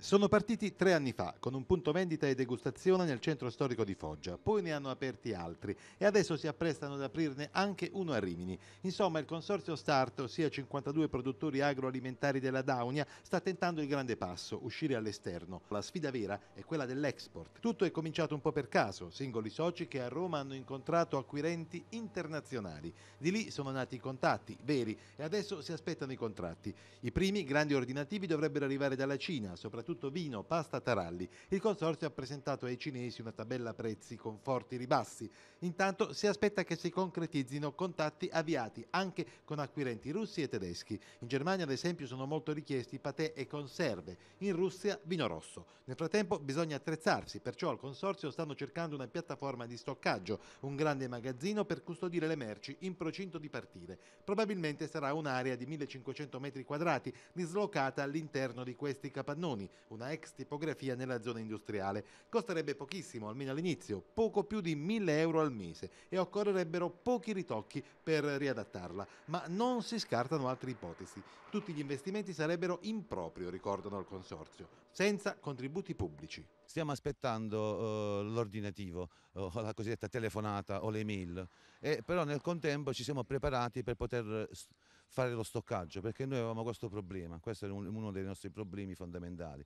Sono partiti tre anni fa con un punto vendita e degustazione nel centro storico di Foggia, poi ne hanno aperti altri e adesso si apprestano ad aprirne anche uno a Rimini. Insomma, il consorzio Start, ossia 52 produttori agroalimentari della Daunia, sta tentando il grande passo, uscire all'esterno. La sfida vera è quella dell'export. Tutto è cominciato un po' per caso, singoli soci che a Roma hanno incontrato acquirenti internazionali. Di lì sono nati i contatti veri e adesso si aspettano i contratti. I primi grandi ordinativi dovrebbero arrivare dalla Cina, soprattutto soprattutto vino, pasta, taralli. Il consorzio ha presentato ai cinesi una tabella prezzi con forti ribassi. Intanto si aspetta che si concretizzino contatti avviati anche con acquirenti russi e tedeschi. In Germania ad esempio sono molto richiesti patè e conserve, in Russia vino rosso. Nel frattempo bisogna attrezzarsi, perciò al consorzio stanno cercando una piattaforma di stoccaggio, un grande magazzino per custodire le merci in procinto di partire. Probabilmente sarà un'area di 1500 metri quadrati dislocata all'interno di questi capannoni una ex tipografia nella zona industriale. Costerebbe pochissimo, almeno all'inizio, poco più di 1000 euro al mese e occorrerebbero pochi ritocchi per riadattarla, ma non si scartano altre ipotesi. Tutti gli investimenti sarebbero improprio, ricordano il Consorzio, senza contributi pubblici. Stiamo aspettando uh, l'ordinativo, uh, la cosiddetta telefonata o le mail, e eh, però nel contempo ci siamo preparati per poter fare lo stoccaggio perché noi avevamo questo problema, questo era uno dei nostri problemi fondamentali.